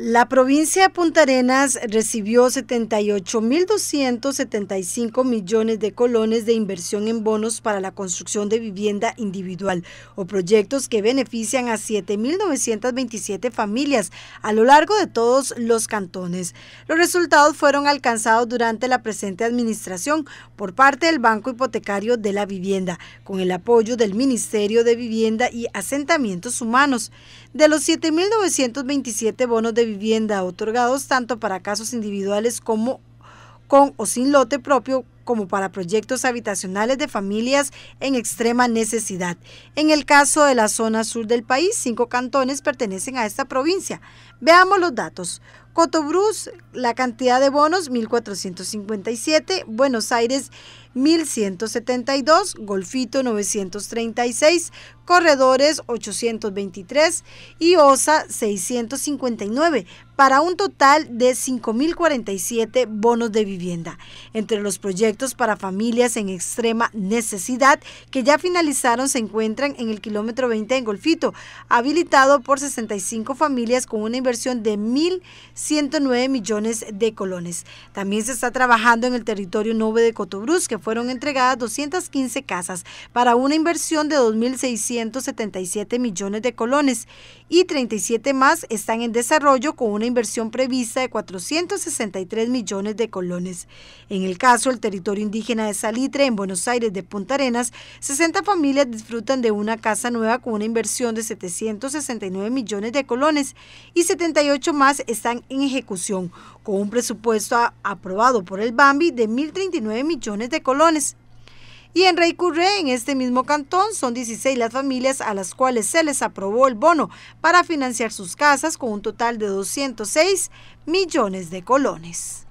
La provincia de Punta Arenas recibió 78.275 millones de colones de inversión en bonos para la construcción de vivienda individual o proyectos que benefician a 7.927 familias a lo largo de todos los cantones. Los resultados fueron alcanzados durante la presente administración por parte del Banco Hipotecario de la Vivienda, con el apoyo del Ministerio de Vivienda y Asentamientos Humanos. De los 7.927 bonos de vivienda otorgados tanto para casos individuales como con o sin lote propio como para proyectos habitacionales de familias en extrema necesidad. En el caso de la zona sur del país, cinco cantones pertenecen a esta provincia. Veamos los datos. Cotobruz, la cantidad de bonos 1457, Buenos Aires 1172, Golfito 936, Corredores 823 y OSA 659, para un total de 5047 bonos de vivienda. Entre los proyectos para familias en extrema necesidad que ya finalizaron se encuentran en el kilómetro 20 en Golfito, habilitado por 65 familias con una inversión de 1100 109 millones de colones. También se está trabajando en el territorio Nove de Cotobruz, que fueron entregadas 215 casas para una inversión de 2.677 millones de colones y 37 más están en desarrollo con una inversión prevista de 463 millones de colones. En el caso del territorio indígena de Salitre, en Buenos Aires de Punta Arenas, 60 familias disfrutan de una casa nueva con una inversión de 769 millones de colones y 78 más están en ejecución, con un presupuesto aprobado por el Bambi de 1.039 millones de colones. Y en Rey en este mismo cantón, son 16 las familias a las cuales se les aprobó el bono para financiar sus casas con un total de 206 millones de colones.